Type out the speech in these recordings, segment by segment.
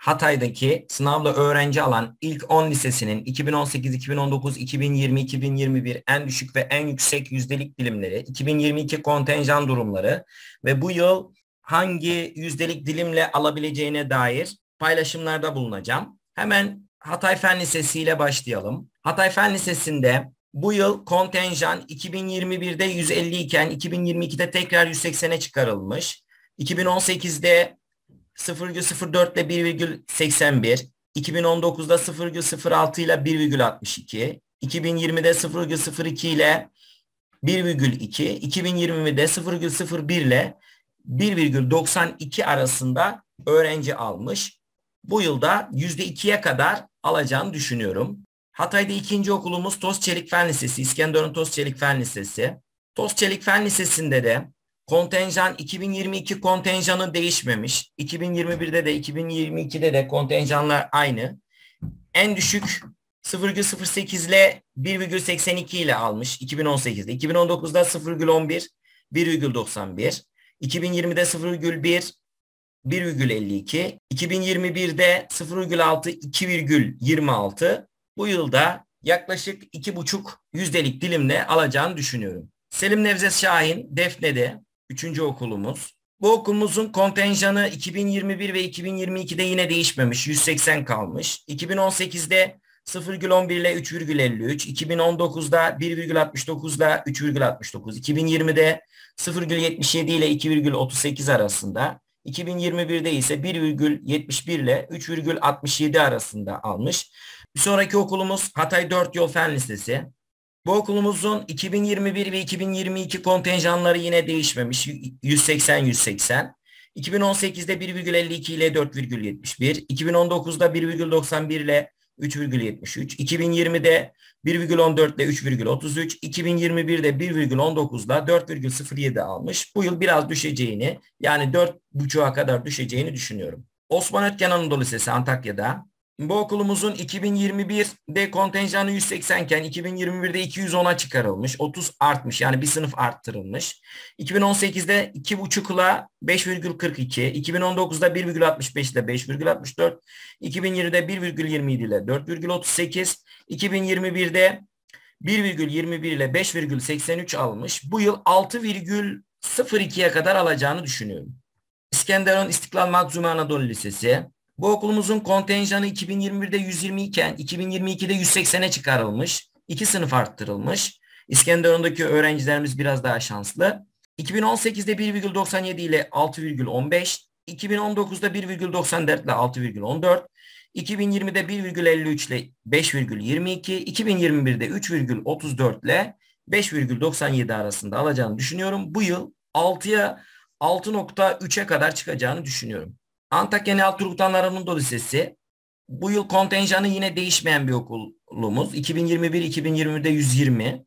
Hatay'daki sınavla öğrenci alan ilk 10 lisesinin 2018, 2019, 2020, 2021 en düşük ve en yüksek yüzdelik dilimleri, 2022 kontenjan durumları ve bu yıl hangi yüzdelik dilimle alabileceğine dair paylaşımlarda bulunacağım. Hemen Hatay Fen Lisesi ile başlayalım. Hatay Fen Lisesi'nde bu yıl kontenjan 2021'de 150 iken 2022'de tekrar 180'e çıkarılmış. 2018'de 0,04 ile 1,81, 2019'da 0,06 ile 1,62, 2020'de 0,02 ile 1,2, 2020'de 0,01 ile 1,92 arasında öğrenci almış. Bu yılda %2'ye kadar alacağını düşünüyorum. Hatay'da ikinci okulumuz Toz Çelik Fen Lisesi, İskenderun Toz Çelik Fen Lisesi. Toz Çelik Fen Lisesi'nde de Kontenjan 2022 kontenjanı değişmemiş. 2021'de de 2022'de de kontenjanlar aynı. En düşük 0,08 ile 1,82 ile almış 2018'de. 2019'da 0,11, 1,91. 2020'de 0,1, 1,52. 2021'de 0,6, 2,26. Bu yılda yaklaşık 2,5 yüzdelik dilimle alacağını düşünüyorum. Selim Nevzat Şahin Defne'de Üçüncü okulumuz. Bu okulumuzun kontenjanı 2021 ve 2022'de yine değişmemiş. 180 kalmış. 2018'de 0,11 ile 3,53, 2019'da 1,69 ile 3,69, 2020'de 0,77 ile 2,38 arasında, 2021'de ise 1,71 ile 3,67 arasında almış. Bir sonraki okulumuz Hatay 4 Yol Fen Lisesi. Bu okulumuzun 2021 ve 2022 kontenjanları yine değişmemiş. 180-180. 2018'de 1,52 ile 4,71, 2019'da 1,91 ile 3,73, 2020'de 1,14 ile 3,33, 2021'de 1,19 ile 4,07 almış. Bu yıl biraz düşeceğini yani 4,5'a kadar düşeceğini düşünüyorum. Osman Ötken Anadolu Lisesi Antakya'da bu okulumuzun 2021'de kontenjanı 180 iken 2021'de 210'a çıkarılmış. 30 artmış yani bir sınıf arttırılmış. 2018'de 2,5'la 5,42, 2019'da 1,65 ile 5,64, 2020'de 1,27 ile 4,38, 2021'de 1,21 ile 5,83 almış. Bu yıl 6,02'ye kadar alacağını düşünüyorum. İskenderun İstiklal Makzume Anadolu Lisesi, bu okulumuzun kontenjanı 2021'de 120 iken 2022'de 180'e çıkarılmış. iki sınıf arttırılmış. İskenderun'daki öğrencilerimiz biraz daha şanslı. 2018'de 1,97 ile 6,15, 2019'da 1,94 ile 6,14, 2020'de 1,53 ile 5,22, 2021'de 3,34 ile 5,97 arasında alacağını düşünüyorum. Bu yıl 6'ya 6.3'e kadar çıkacağını düşünüyorum. Antakya Nihal Turgutan Aramundol Lisesi. Bu yıl kontenjanı yine değişmeyen bir okulumuz. 2021-2020'de 120.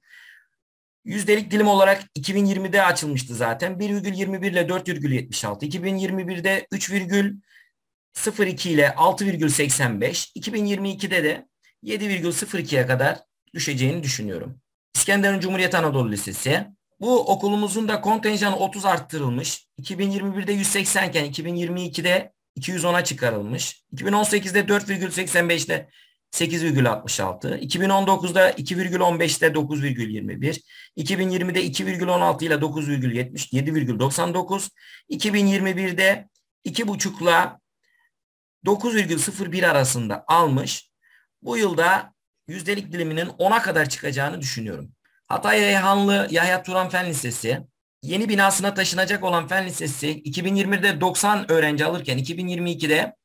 Yüzdelik dilim olarak 2020'de açılmıştı zaten. 1,21 ile 4,76. 2021'de 3,02 ile 6,85. 2022'de de 7,02'ye kadar düşeceğini düşünüyorum. İskenderun Cumhuriyet Anadolu Lisesi bu okulumuzun da kontenjanı 30 arttırılmış. 2021'de 180 iken 2022'de 210'a çıkarılmış. 2018'de 4,85'te 8,66. 2019'da 2,15'te 9,21. 2020'de 2,16 ile 9,77,99. 2021'de 2,5 ile 9,01 arasında almış. Bu yılda yüzdelik diliminin 10'a kadar çıkacağını düşünüyorum. Hatay Reyhanlı Yahya Turan Fen Lisesi yeni binasına taşınacak olan Fen Lisesi 2020'de 90 öğrenci alırken 2022'de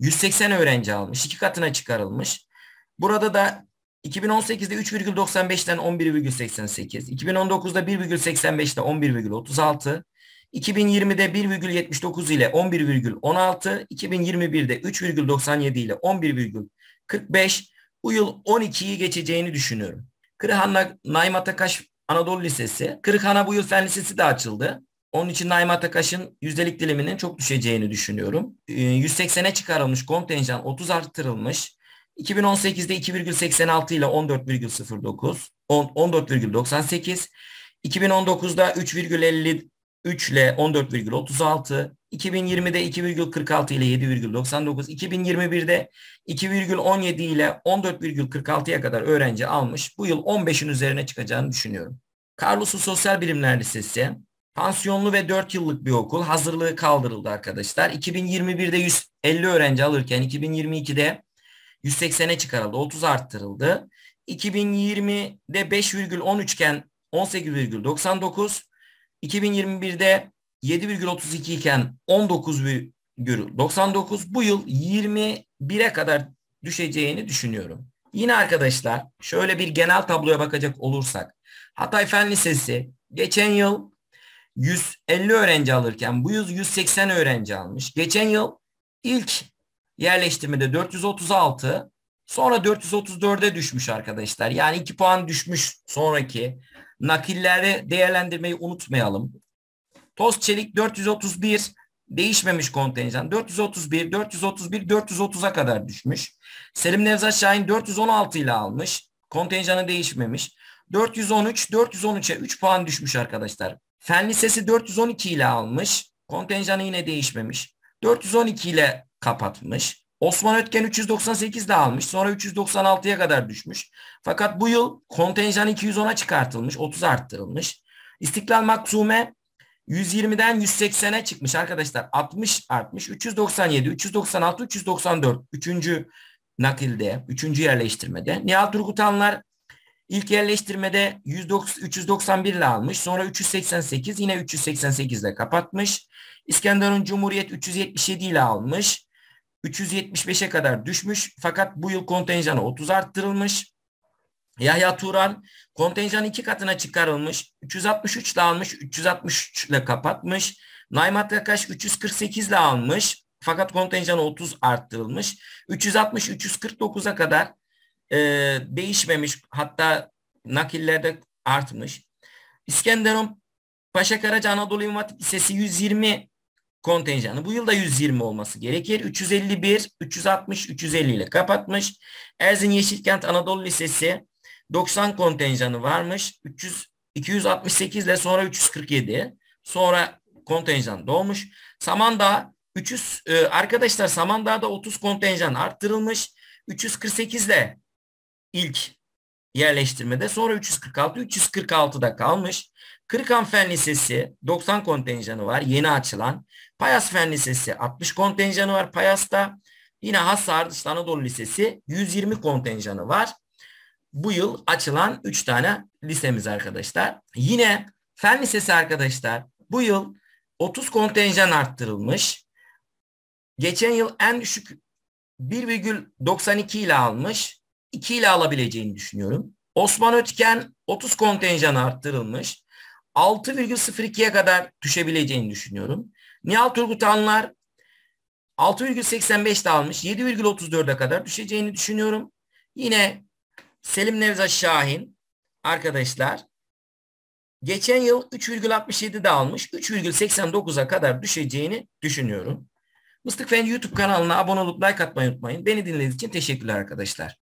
180 öğrenci almış. iki katına çıkarılmış. Burada da 2018'de 3,95'ten 11,88, 2019'da 1,85'ten 11,36, 2020'de 1,79 ile 11,16, 2021'de 3,97 ile 11,45, bu yıl 12'yi geçeceğini düşünüyorum. Kırıhan'la Naim Atakaş Anadolu Lisesi. Kırıhana bu yıl Fen Lisesi de açıldı. Onun için Naim Atakaş'ın yüzdelik diliminin çok düşeceğini düşünüyorum. 180'e ee, çıkarılmış kontenjan 30 arttırılmış. 2018'de 2,86 ile 14,09, 14,98, 2019'da 3,50 3 ile 14,36, 2020'de 2,46 ile 7,99, 2021'de 2,17 ile 14,46'ya kadar öğrenci almış. Bu yıl 15'in üzerine çıkacağını düşünüyorum. Carlos'u Sosyal Bilimler Lisesi, pansiyonlu ve 4 yıllık bir okul. Hazırlığı kaldırıldı arkadaşlar. 2021'de 150 öğrenci alırken 2022'de 180'e çıkarıldı, 30 arttırıldı. 2020'de 5,13 iken 18,99, 2021'de 7,32 iken 19,99 bu yıl 21'e kadar düşeceğini düşünüyorum. Yine arkadaşlar şöyle bir genel tabloya bakacak olursak Hatay Fen Lisesi geçen yıl 150 öğrenci alırken bu yıl 180 öğrenci almış. Geçen yıl ilk yerleştirmede 436 sonra 434'e düşmüş arkadaşlar. Yani 2 puan düşmüş sonraki nakilleri değerlendirmeyi unutmayalım. Toz çelik 431 değişmemiş kontenjan. 431, 431, 430'a kadar düşmüş. Selim Nevzat Şahin 416 ile almış. Kontenjanı değişmemiş. 413, 413'e 3 puan düşmüş arkadaşlar. Fen Lisesi 412 ile almış. Kontenjanı yine değişmemiş. 412 ile kapatmış. Osman Ötken 398'de almış. Sonra 396'ya kadar düşmüş. Fakat bu yıl kontenjan 210'a çıkartılmış. 30 arttırılmış. İstiklal Maksume 120'den 180'e çıkmış arkadaşlar. 60 artmış. 397, 396, 394. Üçüncü nakilde, üçüncü yerleştirmede. Nihal Turgutanlar ilk yerleştirmede 391 ile almış. Sonra 388 yine 388 ile kapatmış. İskenderun Cumhuriyet 377 ile almış. 375'e kadar düşmüş fakat bu yıl kontenjanı 30 arttırılmış. Yahya Turan kontenjanı iki katına çıkarılmış. 363 ile almış, 363 ile kapatmış. Naimat Yakaş 348 ile almış fakat kontenjanı 30 arttırılmış. 360-349'a kadar e, değişmemiş hatta nakillerde artmış. İskenderun Paşa Karaca Anadolu İmam Hatip Lisesi 120 kontenjanı bu yılda 120 olması gerekir. 351, 360, 350 ile kapatmış. Erzin Yeşilkent Anadolu Lisesi 90 kontenjanı varmış. 300 268 ile sonra 347. Sonra kontenjan doğmuş. Samandağ 300 e, arkadaşlar Samandağ'da 30 kontenjan arttırılmış. 348 ile ilk yerleştirmede sonra 346 346'da kalmış. Kırıkhan Fen Lisesi 90 kontenjanı var yeni açılan. Payas Fen Lisesi 60 kontenjanı var Payas'ta. Yine Hasar Dışlı Anadolu Lisesi 120 kontenjanı var. Bu yıl açılan 3 tane lisemiz arkadaşlar. Yine Fen Lisesi arkadaşlar bu yıl 30 kontenjan arttırılmış. Geçen yıl en düşük 1,92 ile almış. 2 ile alabileceğini düşünüyorum. Osman Ötken 30 kontenjan arttırılmış. 6,02'ye kadar düşebileceğini düşünüyorum. Nihal Turgutanlar 6,85'te almış. 7,34'e kadar düşeceğini düşünüyorum. Yine Selim Nevzat Şahin arkadaşlar geçen yıl 3,67'de almış. 3,89'a kadar düşeceğini düşünüyorum. Mıstık Fendi YouTube kanalına abone olup like atmayı unutmayın. Beni dinlediğiniz için teşekkürler arkadaşlar.